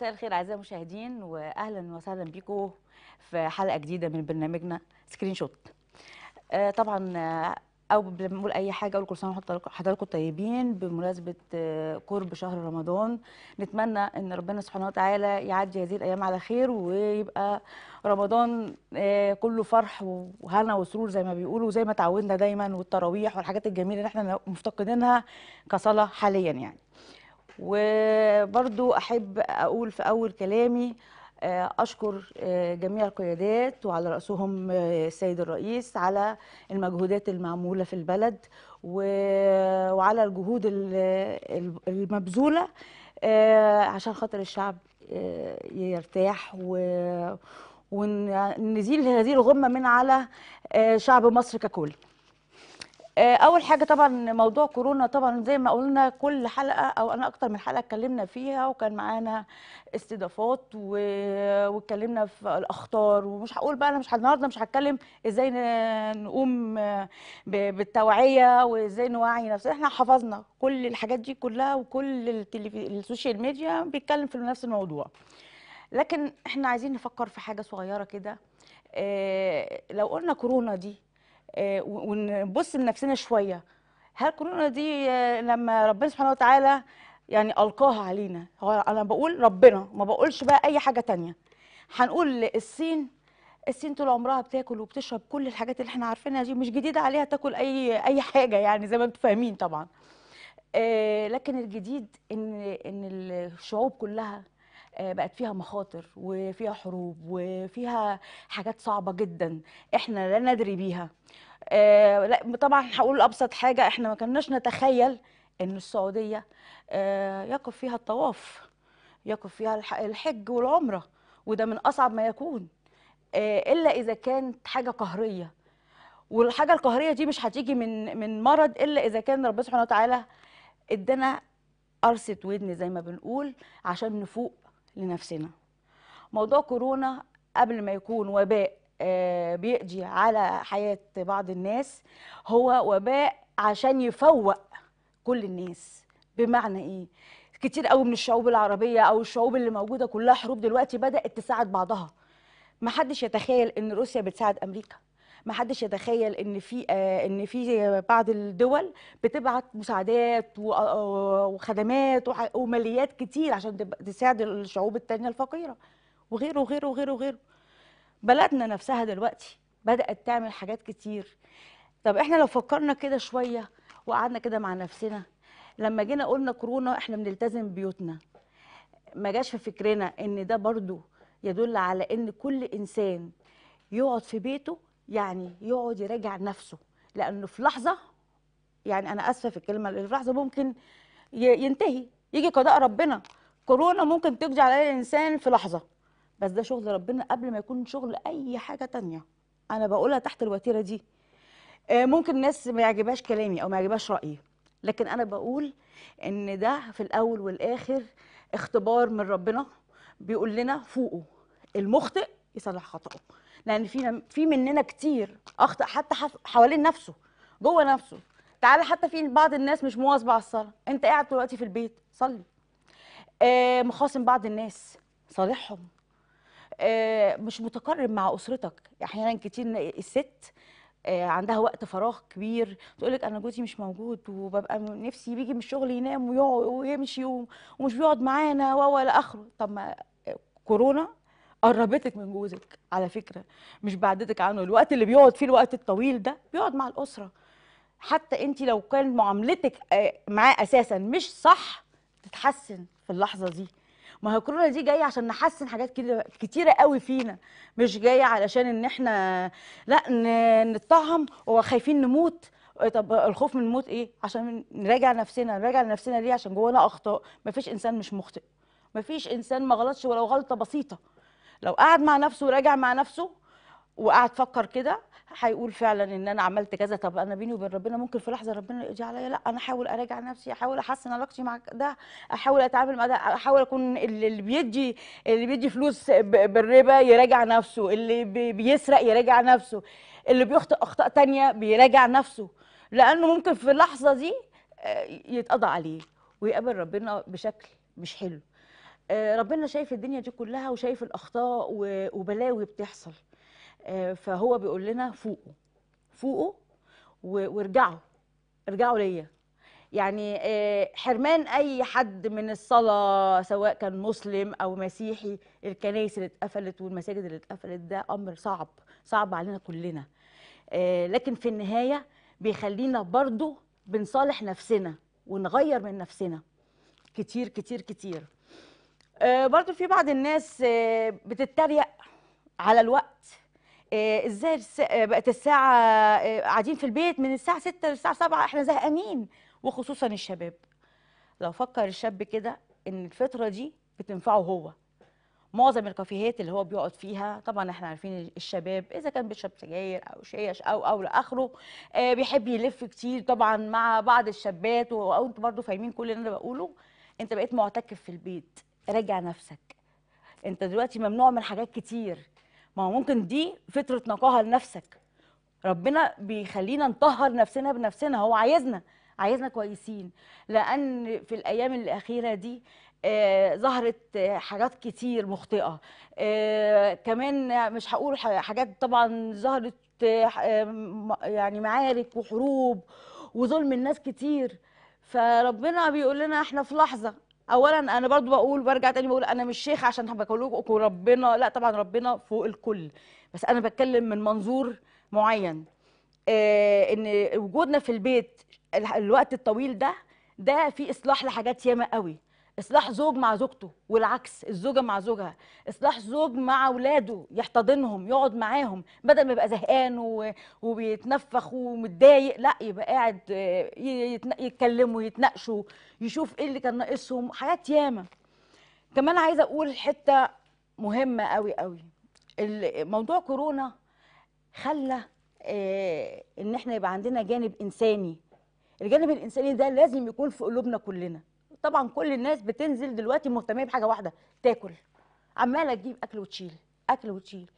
مساء الخير اعزائي المشاهدين واهلا وسهلا بكم في حلقه جديده من برنامجنا سكرين شوت آه، طبعا آه، او بنقول ما اي حاجه اقول كل سنه حضراتكم طيبين بمناسبه آه، قرب شهر رمضان نتمنى ان ربنا سبحانه وتعالى يعدي هذه الايام على خير ويبقى رمضان كله فرح وهنا وسرور زي ما بيقولوا زي ما تعودنا دايما والتراويح والحاجات الجميله اللي احنا مفتقدينها كصلاه حاليا يعني وبرضو أحب أقول في أول كلامي آه، أشكر آه، جميع القيادات وعلى رأسهم آه، السيد الرئيس على المجهودات المعمولة في البلد وعلى الجهود المبذولة عشان خاطر الشعب يرتاح ونزيل هذه الغمة من على شعب مصر ككل آه، اول حاجه طبعا موضوع كورونا طبعا زي ما قلنا كل حلقه او انا اكتر من حلقه اتكلمنا فيها وكان معانا استضافات واتكلمنا في الاخطار ومش هقول بقى انا مش النهارده مش هتكلم ازاي نقوم بالتوعيه وازاي نوعي نفسنا احنا حفظنا كل الحاجات دي كلها وكل السوشيال ميديا بيتكلم في نفس الموضوع لكن احنا عايزين نفكر في حاجه صغيره كده آه، لو قلنا كورونا دي آه، ونبص لنفسنا شويه هل كورونا دي آه، لما ربنا سبحانه وتعالى يعني القاها علينا انا بقول ربنا ما بقولش بقى اي حاجه تانية هنقول الصين الصين طول عمرها بتاكل وبتشرب كل الحاجات اللي احنا عارفينها دي مش جديده عليها تاكل اي اي حاجه يعني زي ما انتم فاهمين طبعا آه، لكن الجديد ان ان الشعوب كلها آه، بقت فيها مخاطر وفيها حروب وفيها حاجات صعبة جدا احنا لا ندري بيها آه، لا طبعا هقول ابسط حاجة احنا ما كناش نتخيل ان السعودية آه، يقف فيها الطواف يقف فيها الحج والعمرة وده من اصعب ما يكون الا اذا كانت حاجة قهرية والحاجة القهرية دي مش هتيجي من من مرض الا اذا كان ربنا سبحانه وتعالى ادانا قرصة ودن زي ما بنقول عشان نفوق لنفسنا موضوع كورونا قبل ما يكون وباء آه، بيقضي على حياة بعض الناس هو وباء عشان يفوق كل الناس بمعنى ايه كتير قوي من الشعوب العربية او الشعوب اللي موجودة كلها حروب دلوقتي بدأت تساعد بعضها محدش يتخيل ان روسيا بتساعد امريكا ما حدش يتخيل ان في آه، ان في بعض الدول بتبعت مساعدات آه، وخدمات وماليات كتير عشان تساعد الشعوب التانية الفقيرة وغيره وغيره وغيره وغيره بلدنا نفسها دلوقتي بدأت تعمل حاجات كتير طب احنا لو فكرنا كده شوية وقعدنا كده مع نفسنا لما جينا قلنا كورونا احنا بنلتزم بيوتنا ما جاش في فكرنا ان ده برضو يدل على ان كل انسان يقعد في بيته يعني يقعد يراجع نفسه لانه في لحظه يعني انا اسفه في الكلمه في لحظه ممكن ينتهي يجي قضاء ربنا كورونا ممكن تقضي على الانسان في لحظه بس ده شغل ربنا قبل ما يكون شغل اي حاجه تانية انا بقولها تحت الوتيره دي آه، ممكن الناس ما يعجبهاش كلامي او ما يعجبهاش رايي لكن انا بقول ان ده في الاول والاخر اختبار من ربنا بيقول لنا فوقه المخطئ يصلح خطأه لان في في مننا كتير اخطا حتى حوالين نفسه جوه نفسه تعالى حتى في بعض الناس مش مواظبه على الصلاه انت قاعد دلوقتي في البيت صلي آه، مخاصم بعض الناس صالحهم آه، مش متقرب مع اسرتك احيانا كتير الست آه، عندها وقت فراغ كبير تقول لك انا جوزي مش موجود وببقى نفسي بيجي من الشغل ينام ويقعد ويمشي ومش بيقعد معانا ولا اخره طب ما كورونا قربتك من جوزك على فكره مش بعدتك عنه الوقت اللي بيقعد فيه الوقت الطويل ده بيقعد مع الاسره حتى انت لو كان معاملتك آه، معاه اساسا مش صح تتحسن في اللحظه دي ما هي الكورونا دي جايه عشان نحسن حاجات كتيره قوي فينا مش جايه علشان ان احنا لا نتطعم وخايفين نموت طب الخوف من الموت ايه عشان نراجع نفسنا نراجع نفسنا ليه عشان جوانا اخطاء مفيش انسان مش مخطئ مفيش انسان ما غلطش ولو غلطه بسيطه لو قعد مع نفسه وراجع مع نفسه وقعد فكر كده هيقول فعلا ان انا عملت كذا طب انا بيني وبين ربنا ممكن في لحظه ربنا يقضي عليا لا انا احاول اراجع نفسي احاول احسن علاقتي مع ده احاول اتعامل مع ده احاول اكون اللي بيدي اللي بيدي فلوس بالربا يراجع نفسه اللي بيسرق يراجع نفسه اللي بيخطئ اخطاء تانية بيراجع نفسه لانه ممكن في اللحظه دي آه، يتقضى عليه ويقابل ربنا بشكل مش حلو آه، ربنا شايف الدنيا دي كلها وشايف الاخطاء وبلاوي بتحصل آه، فهو بيقول لنا فوقوا فوقوا وارجعوا ارجعوا ليا يعني آه، حرمان اي حد من الصلاه سواء كان مسلم او مسيحي الكنائس اللي اتقفلت والمساجد اللي اتقفلت ده امر صعب صعب علينا كلنا لكن في النهايه بيخلينا برضو بنصالح نفسنا ونغير من نفسنا كتير كتير كتير آه، برضو في بعض الناس آه، بتتريق على الوقت آه، ازاي بقت الساعه قاعدين في البيت من الساعه 6 للساعه 7 احنا زهقانين وخصوصا الشباب لو فكر الشاب كده ان الفتره دي بتنفعه هو معظم الكافيهات اللي هو بيقعد فيها طبعا احنا عارفين الشباب اذا كان بيشرب سجاير او شيش او او لاخره آه بيحب يلف كتير طبعا مع بعض الشابات وانتوا برضو فاهمين كل اللي انا بقوله انت بقيت معتكف في البيت راجع نفسك انت دلوقتي ممنوع من حاجات كتير ما هو ممكن دي فطره نقاهه لنفسك ربنا بيخلينا نطهر نفسنا بنفسنا هو عايزنا عايزنا كويسين لان في الايام الاخيره دي آه ظهرت آه، حاجات كتير مخطئه آه كمان مش هقول حاجات طبعا ظهرت آه، آه، يعني معارك وحروب وظلم الناس كتير فربنا بيقول لنا احنا في لحظه اولا انا برضو بقول برجع تاني بقول انا مش شيخ عشان بقول ربنا لا طبعا ربنا فوق الكل بس انا بتكلم من منظور معين آه ان وجودنا في البيت الوقت الطويل ده ده في اصلاح لحاجات ياما قوي اصلاح زوج مع زوجته والعكس الزوجه مع زوجها اصلاح زوج مع اولاده يحتضنهم يقعد معاهم بدل ما يبقى زهقان وبيتنفخ ومتضايق لا يبقى قاعد آه، يتكلموا يتناقشوا يشوف ايه اللي كان ناقصهم حاجات ياما كمان عايزه اقول حته مهمه قوي قوي موضوع كورونا خلى آه، ان احنا يبقى عندنا جانب انساني الجانب الانساني ده لازم يكون في قلوبنا كلنا طبعا كل الناس بتنزل دلوقتي مهتميه بحاجه واحده تاكل عماله تجيب اكل وتشيل اكل وتشيل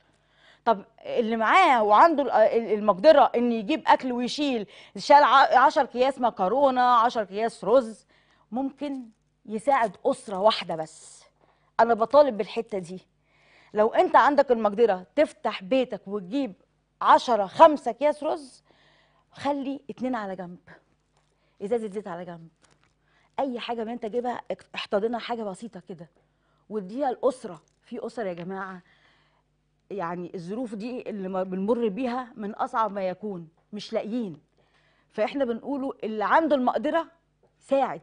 طب اللي معاه وعنده المقدره ان يجيب اكل ويشيل شال 10 اكياس مكرونه 10 اكياس رز ممكن يساعد اسره واحده بس انا بطالب بالحته دي لو انت عندك المقدره تفتح بيتك وتجيب 10 5 اكياس رز خلي اتنين على جنب ازازه زيت على جنب اي حاجه ما انت جايبها احتضنها حاجه بسيطه كده واديها الاسره في اسر يا جماعه يعني الظروف دي اللي بنمر بيها من اصعب ما يكون مش لاقيين فاحنا بنقوله اللي عنده المقدره ساعد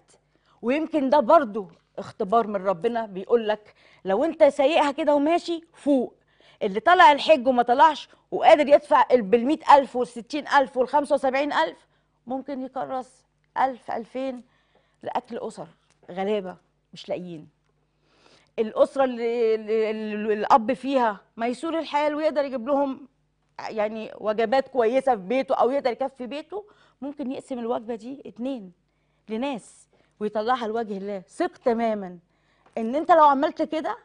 ويمكن ده برضو اختبار من ربنا بيقول لك لو انت سايقها كده وماشي فوق اللي طلع الحج وما طلعش وقادر يدفع بالمئة ألف والستين ألف والخمسة وسبعين ألف ممكن يكرس ألف ألفين لاكل اسر غلابه مش لاقيين الاسره اللي, اللي الاب فيها ميسور الحال ويقدر يجيب لهم يعني وجبات كويسه في بيته او يقدر يكفي بيته ممكن يقسم الوجبه دي اتنين لناس ويطلعها لوجه الله ثق تماما ان انت لو عملت كده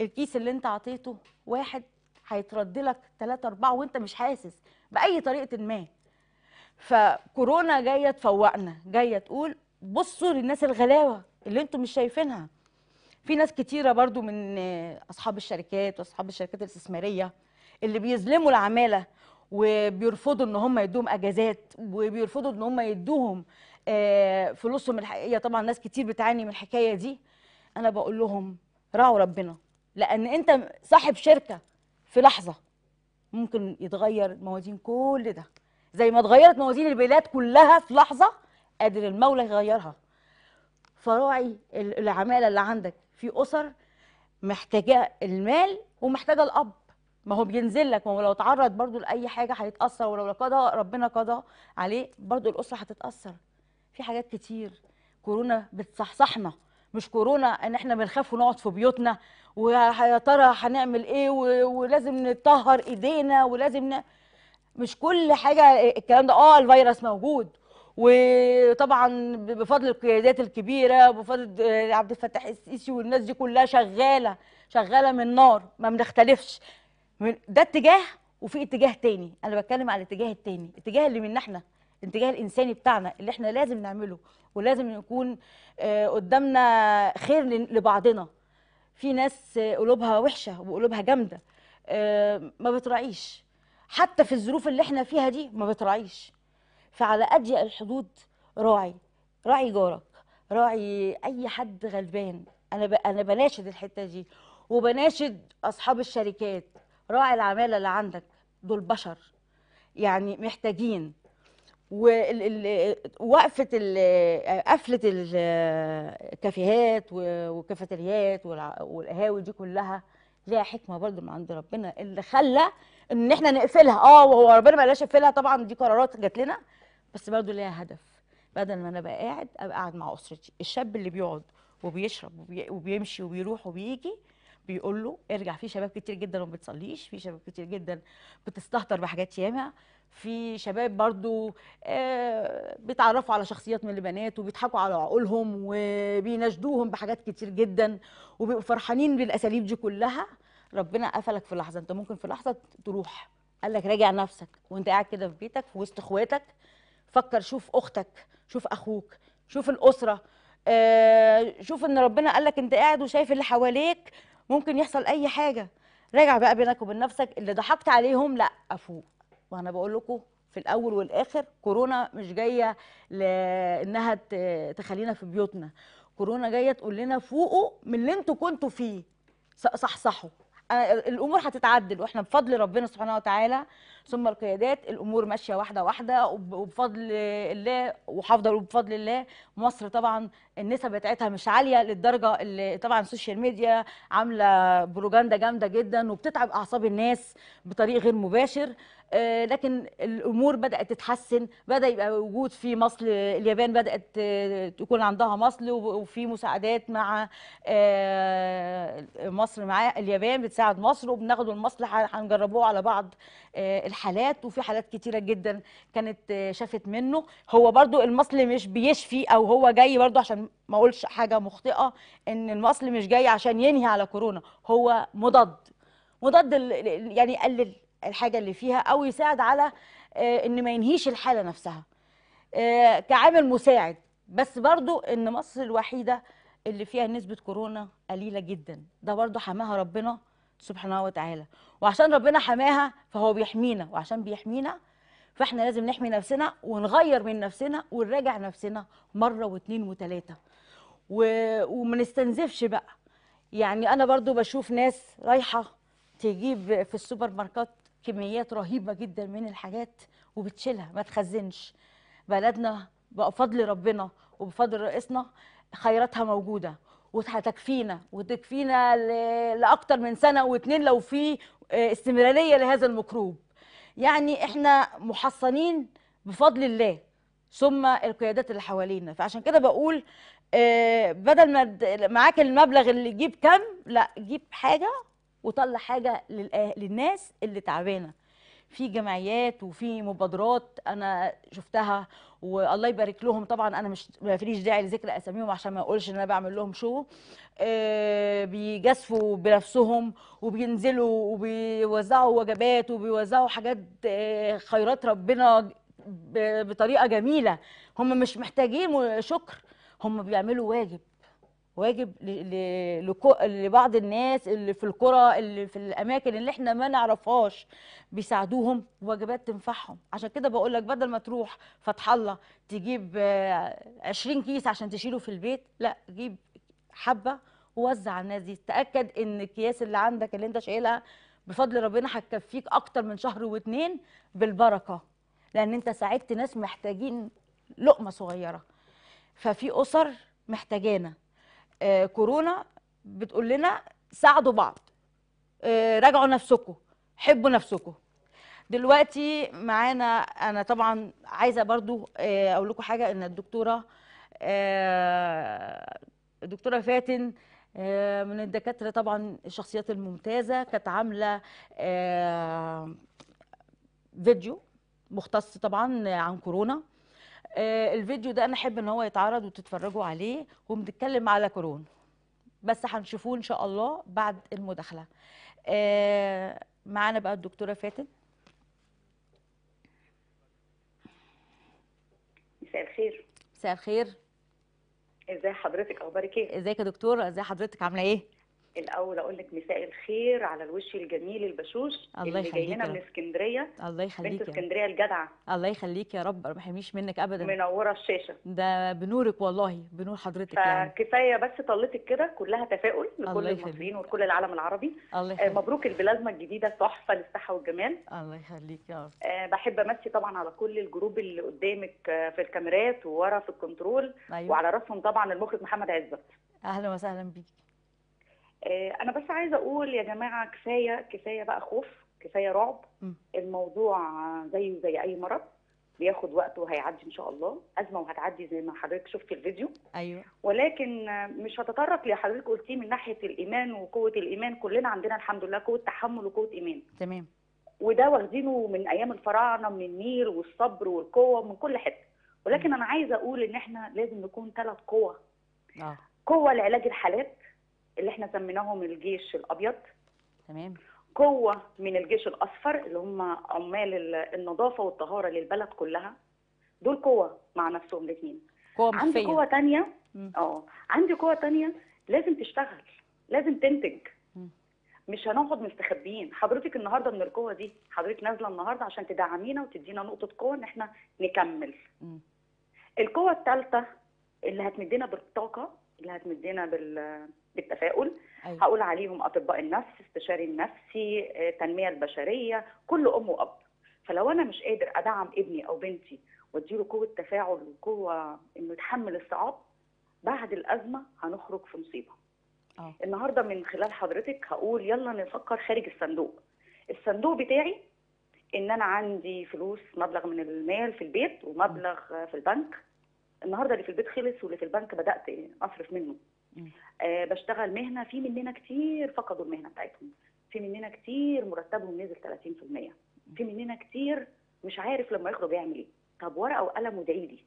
الكيس اللي انت عطيته واحد هيترد لك تلاتة أربعة وانت مش حاسس باي طريقه ما فكورونا جايه تفوقنا جايه تقول بصوا للناس الغلاوه اللي انتم مش شايفينها في ناس كتيره برضو من اصحاب الشركات واصحاب الشركات الاستثماريه اللي بيظلموا العماله وبيرفضوا ان هم يدوهم اجازات وبيرفضوا ان هم يدوهم آه، فلوسهم الحقيقيه طبعا ناس كتير بتعاني من الحكايه دي انا بقول لهم راعوا ربنا لان انت صاحب شركه في لحظه ممكن يتغير موازين كل ده زي ما اتغيرت موازين البلاد كلها في لحظه قادر المولى يغيرها فراعي العماله اللي عندك في اسر محتاجه المال ومحتاجه الاب ما هو بينزل لك ما هو لو اتعرض برضو لاي حاجه هيتاثر ولو قضى ربنا قضى عليه برضو الاسره هتتاثر في حاجات كتير كورونا بتصحصحنا مش كورونا ان احنا بنخاف ونقعد في بيوتنا ويا ترى هنعمل ايه ولازم نطهر ايدينا ولازم ن... مش كل حاجه الكلام ده اه الفيروس موجود وطبعا بفضل القيادات الكبيره بفضل عبد الفتاح السيسي والناس دي كلها شغاله شغاله من نار ما بنختلفش ده اتجاه وفي اتجاه تاني انا بتكلم على الاتجاه التاني الاتجاه اللي من احنا الاتجاه الانساني بتاعنا اللي احنا لازم نعمله ولازم يكون آه، قدامنا خير لبعضنا في ناس آه، قلوبها وحشه وقلوبها جامده آه، ما بتراعيش حتى في الظروف اللي احنا فيها دي ما بتراعيش فعلى أضيق الحدود راعي راعي جارك راعي أي حد غلبان أنا ب... أنا بناشد الحتة دي وبناشد أصحاب الشركات راعي العمالة اللي عندك دول بشر يعني محتاجين ووقفه قفله الكافيهات والكافيتريات والقهاوي دي كلها ليها حكمه برضو من عند ربنا اللي خلى ان احنا نقفلها اه وهو ربنا ما قالش يقفلها طبعا دي قرارات جات لنا بس برضه ليها هدف بدل ما انا ابقى قاعد ابقى قاعد مع اسرتي الشاب اللي بيقعد وبيشرب وبي... وبيمشي وبيروح وبيجي بيقول له ارجع في شباب كتير جدا ما بتصليش في شباب كتير جدا بتستهتر بحاجات ياما في شباب برضو آه، بيتعرفوا على شخصيات من البنات وبيضحكوا على عقولهم وبيناشدوهم بحاجات كتير جدا وبيبقوا فرحانين بالاساليب دي كلها ربنا قفلك في لحظه انت ممكن في لحظه تروح قال لك راجع نفسك وانت قاعد كده في بيتك في وسط اخواتك فكر شوف اختك شوف اخوك شوف الاسره آه شوف ان ربنا قال لك انت قاعد وشايف اللي حواليك ممكن يحصل اي حاجه راجع بقى بينك وبين نفسك اللي ضحكت عليهم لا افوق وانا بقول لكم في الاول والاخر كورونا مش جايه لانها تخلينا في بيوتنا كورونا جايه تقول لنا فوقوا من اللي انتوا كنتوا فيه صحصحوا الامور هتتعدل واحنا بفضل ربنا سبحانه وتعالى ثم القيادات الامور ماشيه واحده واحده وبفضل الله وهفضل وبفضل الله مصر طبعا النسب بتاعتها مش عاليه للدرجه اللي طبعا السوشيال ميديا عامله بروجاندا جامده جدا وبتتعب اعصاب الناس بطريق غير مباشر آه، لكن الامور بدات تتحسن بدا يبقى وجود في مصل اليابان بدات تكون عندها مصل وفي مساعدات مع آه، مصر مع اليابان بتساعد مصر وبناخدوا المصل هنجربوه على بعض الحاجات آه، الحالات وفي حالات كتيره جدا كانت شافت منه هو برضو المصل مش بيشفي او هو جاي برضو عشان ما اقولش حاجه مخطئه ان المصل مش جاي عشان ينهي على كورونا هو مضاد مضاد يعني يقلل الحاجه اللي فيها او يساعد على آه، ان ما ينهيش الحاله نفسها آه، كعامل مساعد بس برضو ان مصر الوحيده اللي فيها نسبه كورونا قليله جدا ده برضو حماها ربنا سبحانه وتعالى وعشان ربنا حماها فهو بيحمينا وعشان بيحمينا فاحنا لازم نحمي نفسنا ونغير من نفسنا ونراجع نفسنا مره واثنين وثلاثه وما نستنزفش بقى يعني انا برضو بشوف ناس رايحه تجيب في السوبر ماركت كميات رهيبه جدا من الحاجات وبتشيلها ما تخزنش بلدنا بفضل ربنا وبفضل رئيسنا خيراتها موجوده وهتكفينا وتكفينا لاكتر من سنه واتنين لو في آه، استمراريه لهذا الميكروب يعني احنا محصنين بفضل الله ثم القيادات اللي حوالينا فعشان كده بقول آه، بدل ما معاك المبلغ اللي يجيب كم لا جيب حاجه وطلع حاجه للناس اللي تعبانه في جمعيات وفي مبادرات انا شفتها والله يبارك لهم طبعا انا مش ما فيش داعي لذكر اساميهم عشان ما اقولش ان انا بعمل لهم شو آه بيجازفوا بنفسهم وبينزلوا وبيوزعوا وجبات وبيوزعوا حاجات آه خيرات ربنا بطريقه جميله هم مش محتاجين شكر هم بيعملوا واجب واجب لبعض الناس اللي في القرى اللي في الاماكن اللي احنا ما نعرفهاش بيساعدوهم وجبات تنفعهم عشان كده بقول لك بدل ما تروح فتح الله تجيب 20 آه، كيس عشان تشيله في البيت لا جيب حبه ووزع على الناس دي تاكد ان الكياس اللي عندك اللي انت شايلها بفضل ربنا هتكفيك اكتر من شهر واتنين بالبركه لان انت ساعدت ناس محتاجين لقمه صغيره ففي اسر محتاجانا آه، كورونا بتقول لنا ساعدوا بعض آه، راجعوا نفسكم حبوا نفسكم دلوقتي معانا انا طبعا عايزه برضو آه، اقول لكم حاجه ان الدكتوره الدكتوره فاتن من الدكاتره طبعا الشخصيات الممتازه كانت عامله فيديو مختص طبعا عن كورونا آه، الفيديو ده انا احب ان هو يتعرض وتتفرجوا عليه وبنتكلم على كورونا بس هنشوفوه ان شاء الله بعد المداخله آه، معانا بقى الدكتوره فاتن مساء الخير مساء الخير ازاي حضرتك اخبارك ايه ازيك يا دكتوره ازاي حضرتك عامله ايه الاول اقول لك مساء الخير على الوش الجميل البشوش الله اللي جاي لنا من اسكندريه الله يخليك بنت اسكندريه الجدعه الله يخليك يا رب ما يحميش منك ابدا منوره الشاشه ده بنورك والله بنور حضرتك يعني بس طلتك كده كلها تفاؤل لكل المصريين ولكل العالم العربي الله آه، يخليك. مبروك البلازما الجديده تحفه للصحه والجمال الله يخليك يا رب آه، بحب امسي طبعا على كل الجروب اللي قدامك آه، في الكاميرات وورا في الكنترول أيوة. وعلى راسهم طبعا المخرج محمد عزت اهلا وسهلا بيك آه، انا بس عايزه اقول يا جماعه كفايه كفايه بقى خوف كفايه رعب م. الموضوع زيه زي اي مرض بياخد وقت وهيعدي ان شاء الله ازمه وهتعدي زي ما حضرتك شفتي الفيديو ايوه ولكن مش هتطرق اللي حضرتك قلتيه من ناحيه الايمان وقوه الايمان كلنا عندنا الحمد لله قوه تحمل وقوه ايمان تمام وده واخدينه من ايام الفراعنه من النيل والصبر والقوه من كل حته ولكن م. انا عايزه اقول ان احنا لازم نكون ثلاث قوى آه. قوه لعلاج الحالات اللي احنا سميناهم الجيش الابيض تمام قوه من الجيش الاصفر اللي هم عمال النظافه والطهاره للبلد كلها دول قوه مع نفسهم الاثنين قوه عندي قوه ثانيه اه عندي قوه ثانيه لازم تشتغل لازم تنتج مش هنقعد مستخبيين حضرتك النهارده من القوه دي حضرتك نازله النهارده عشان تدعمينا وتدينا نقطه قوه ان احنا نكمل م. القوه الثالثه اللي هتمدينا بالطاقه اللي هتمدنا بال بالتفاؤل أيوة. هقول عليهم اطباء النفس استشاري النفسي التنميه آه، البشريه كل ام واب فلو انا مش قادر ادعم ابني او بنتي واديله قوه تفاعل وقوه انه يتحمل الصعاب بعد الازمه هنخرج في مصيبه أوه. النهارده من خلال حضرتك هقول يلا نفكر خارج الصندوق الصندوق بتاعي ان انا عندي فلوس مبلغ من المال في البيت ومبلغ في البنك النهارده اللي في البيت خلص واللي في البنك بدات اصرف منه آه بشتغل مهنه في مننا كتير فقدوا المهنه بتاعتهم في مننا كتير مرتبهم نزل 30% في مننا كتير مش عارف لما يخرج يعمل ايه طب ورقه وقلم ودعي لي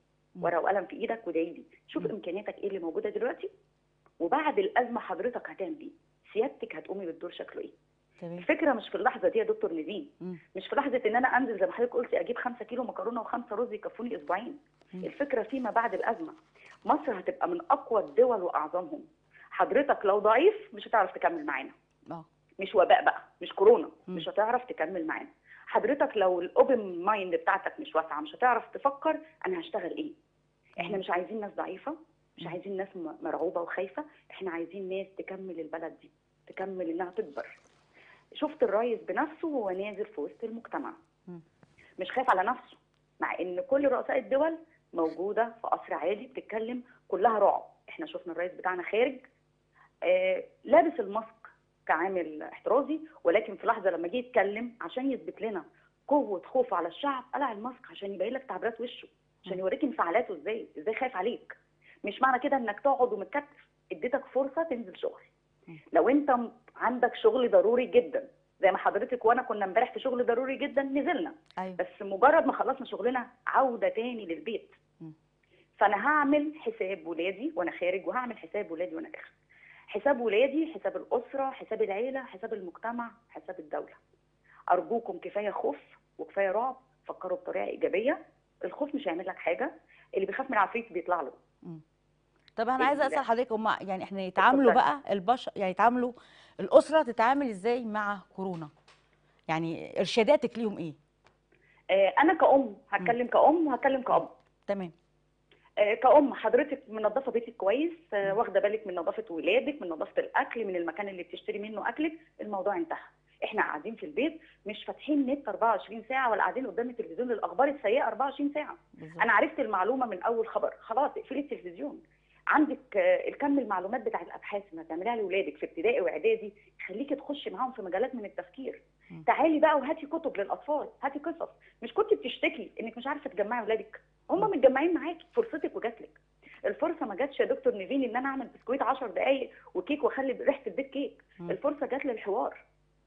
ورقه وقلم في ايدك ودعي لي شوف امكانياتك ايه اللي موجوده دلوقتي وبعد الازمه حضرتك هتعمل ايه سيادتك هتقومي بالدور شكله ايه الفكره مش في اللحظه دي يا دكتور نزيه مش في لحظه ان انا انزل زي ما حضرتك قلتي اجيب 5 كيلو مكرونه وخمسه رز يكفوني اسبوعين الفكره فيما بعد الازمه مصر هتبقى من اقوى الدول واعظمهم حضرتك لو ضعيف مش هتعرف تكمل معانا آه. مش وباء بقى مش كورونا مش هتعرف تكمل معانا حضرتك لو الاوبن مايند بتاعتك مش واسعه مش هتعرف تفكر انا هشتغل ايه احنا مش عايزين ناس ضعيفه مش عايزين ناس مرعوبه وخايفه احنا عايزين ناس تكمل البلد دي تكمل انها تكبر شفت الرئيس بنفسه وهو نازل في وسط المجتمع مش خايف على نفسه مع ان كل رؤساء الدول موجوده في قصر عالي بتتكلم كلها رعب احنا شفنا الرئيس بتاعنا خارج آه لابس الماسك كعامل احترازي ولكن في لحظه لما جه يتكلم عشان يثبت لنا قوه خوفه على الشعب قلع الماسك عشان يبين لك تعبيرات وشه عشان يوريك انفعالاته ازاي ازاي خايف عليك مش معنى كده انك تقعد ومتكتف اديتك فرصه تنزل شغل لو انت عندك شغل ضروري جدا زي ما حضرتك وانا كنا امبارح في شغل ضروري جدا نزلنا أيوة. بس مجرد ما خلصنا شغلنا عوده تاني للبيت م. فانا هعمل حساب ولادي وانا خارج وهعمل حساب ولادي وانا داخل حساب ولادي حساب الاسره حساب العيله حساب المجتمع حساب الدوله ارجوكم كفايه خوف وكفايه رعب فكروا بطريقه ايجابيه الخوف مش هيعمل لك حاجه اللي بيخاف من عفريت بيطلع له م. طب انا عايزه اسال حضرتك هم يعني احنا يتعاملوا بقى البشر يعني يتعاملوا الاسره تتعامل ازاي مع كورونا يعني ارشاداتك ليهم ايه آه، انا كأم هتكلم كأم وهتكلم كأب تمام آه، كأم حضرتك منظفة بيتك كويس آه، واخدة بالك من نظافة ولادك من نظافة الأكل من المكان اللي بتشتري منه أكلك الموضوع انتهى احنا قاعدين في البيت مش فاتحين نت 24 ساعه ولا قاعدين قدام التلفزيون للاخبار السيئه 24 ساعه بالزبط. انا عرفت المعلومه من اول خبر خلاص اقفلي التلفزيون عندك آه، الكم المعلومات بتاع الابحاث اللي بتعملها لاولادك في ابتدائي واعدادي خليكي تخشي معاهم في مجالات من التفكير تعالي بقى وهاتي كتب للاطفال هاتي قصص مش كنت بتشتكي انك مش عارفه تجمعي اولادك هم متجمعين معاكي فرصتك وجات لك الفرصه ما جاتش يا دكتور نيفين ان انا اعمل بسكويت 10 دقائق وكيك واخلي ريحه البيت كيك م. الفرصه جات للحوار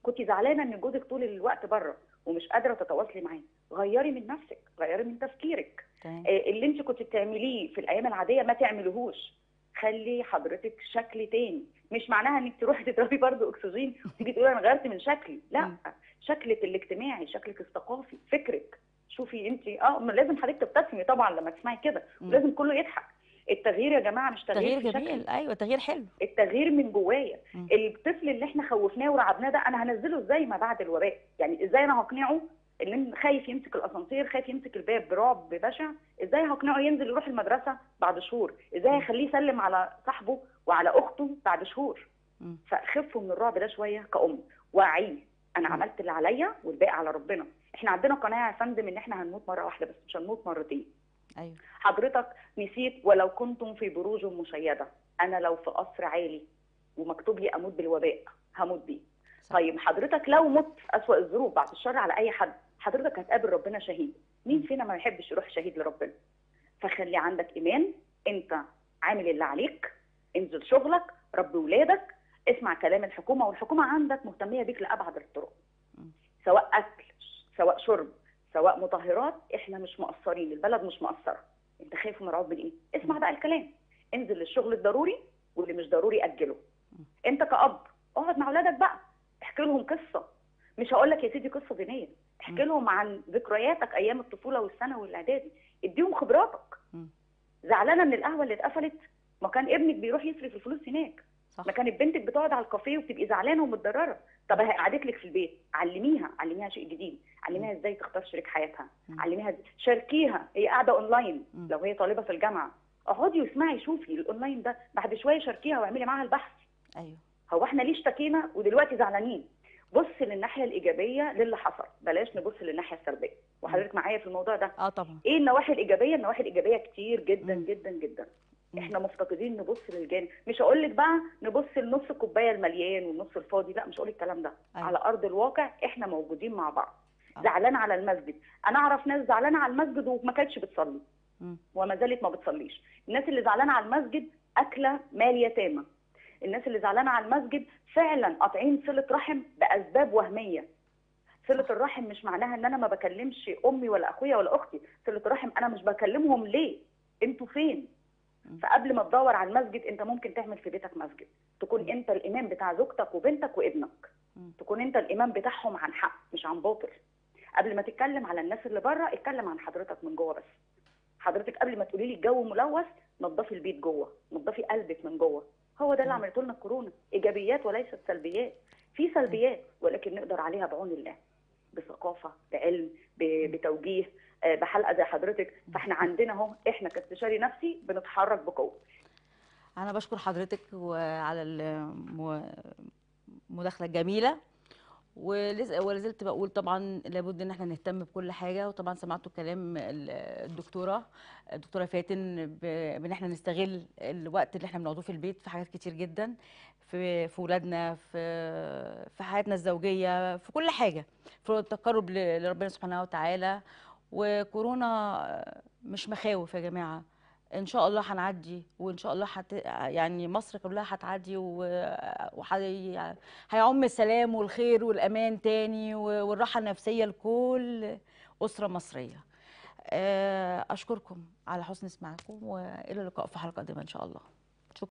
كنت زعلانه ان جوزك طول الوقت بره ومش قادره تتواصلي معاه غيري من نفسك غيري من تفكيرك تمام. آه، اللي انت كنت بتعمليه في الايام العاديه ما تعملهوش خلي حضرتك شكل تاني مش معناها انك تروحي تضربي برضه اكسجين وتيجي تقولي انا غيرت من شكلي لا شكلك الاجتماعي شكلك الثقافي فكرك شوفي انت اه لازم حضرتك تبتسمي طبعا لما تسمعي كده ولازم كله يضحك التغيير يا جماعه مش تغيير تغيير جميل شكل. ايوه تغيير حلو التغيير من جوايا الطفل اللي احنا خوفناه ورعبناه ده انا هنزله ازاي ما بعد الوباء يعني ازاي انا هقنعه اللي خايف يمسك الاسانسير خايف يمسك الباب برعب بشع ازاي هقنعه ينزل يروح المدرسه بعد شهور ازاي هخليه يسلم على صاحبه وعلى اخته بعد شهور فخفوا من الرعب ده شويه كأم واعيه انا عملت اللي عليا والباقي على ربنا احنا عندنا قناعه يا فندم ان احنا هنموت مره واحده بس مش هنموت مرتين ايوه حضرتك نسيت ولو كنتم في بروج مشيده انا لو في قصر عالي ومكتوب لي اموت بالوباء هموت بيه طيب حضرتك لو مت في اسوء الظروف بعد الشر على اي حد حضرتك هتقابل ربنا شهيد مين فينا ما يحبش يروح شهيد لربنا فخلي عندك ايمان انت عامل اللي عليك انزل شغلك ربي ولادك اسمع كلام الحكومه والحكومه عندك مهتميه بيك لابعد الطرق سواء اكل سواء شرب سواء مطهرات احنا مش مقصرين البلد مش مقصره انت خايف ومرعوب من ايه اسمع بقى الكلام انزل للشغل الضروري واللي مش ضروري اجله انت كأب اقعد مع اولادك بقى احكي لهم قصه مش هقول لك يا سيدي قصه دينيه احكي لهم عن ذكرياتك ايام الطفوله والثانوي والاعدادي اديهم خبراتك زعلانه من القهوه اللي اتقفلت ما كان ابنك بيروح يصرف الفلوس هناك صح. ما كانت بنتك بتقعد على الكافيه وبتبقي زعلانه ومتضرره طب هقعدك لك في البيت علميها علميها شيء جديد علميها ازاي تختار شريك حياتها علميها شاركيها هي قاعده اونلاين لو هي طالبه في الجامعه اقعدي واسمعي شوفي الاونلاين ده بعد شويه شاركيها واعملي معاها البحث ايوه هو احنا ليه اشتكينا ودلوقتي زعلانين بص للناحيه الايجابيه للي حصل بلاش نبص للناحيه السلبيه وحضرتك معايا في الموضوع ده اه طبعا ايه النواحي الايجابيه النواحي الايجابيه كتير جدا م. جدا جدا احنا مفتقدين نبص للجانب مش هقول لك بقى نبص لنص الكوبايه المليان والنص الفاضي لا مش هقول الكلام ده أيوة. على ارض الواقع احنا موجودين مع بعض آه. زعلان على المسجد انا اعرف ناس زعلانه على المسجد وما كانتش بتصلي وما زالت ما بتصليش الناس اللي زعلانه على المسجد اكله مال يتامى الناس اللي زعلانه على المسجد فعلا قاطعين صله رحم باسباب وهميه صله الرحم مش معناها ان انا ما بكلمش امي ولا اخويا ولا اختي صله الرحم انا مش بكلمهم ليه انتوا فين فقبل ما تدور على المسجد انت ممكن تعمل في بيتك مسجد تكون انت الامام بتاع زوجتك وبنتك وابنك تكون انت الامام بتاعهم عن حق مش عن باطل قبل ما تتكلم على الناس اللي بره اتكلم عن حضرتك من جوه بس حضرتك قبل ما تقولي لي الجو ملوث نضفي البيت جوه نضفي قلبك من جوه هو ده اللي عملته لنا الكورونا ايجابيات وليست سلبيات في سلبيات ولكن نقدر عليها بعون الله بثقافه بعلم بتوجيه آه، بحلقه زي حضرتك فاحنا عندنا اهو احنا كاستشاري نفسي بنتحرك بقوه انا بشكر حضرتك وعلى المداخله الجميله ولا زلت بقول طبعا لابد ان احنا نهتم بكل حاجه وطبعا سمعتوا كلام الدكتوره الدكتوره فاتن بان احنا نستغل الوقت اللي احنا بنقضيه في البيت في حاجات كتير جدا في في ولادنا في في حياتنا الزوجيه في كل حاجه في التقرب لربنا سبحانه وتعالى وكورونا مش مخاوف يا جماعه ان شاء الله هنعدي وان شاء الله حت... يعني مصر كلها هتعدي وهيعم وحي... السلام والخير والامان تاني والراحه النفسيه لكل اسره مصريه آه، اشكركم على حسن سماعكم والى اللقاء في حلقه قادمه ان شاء الله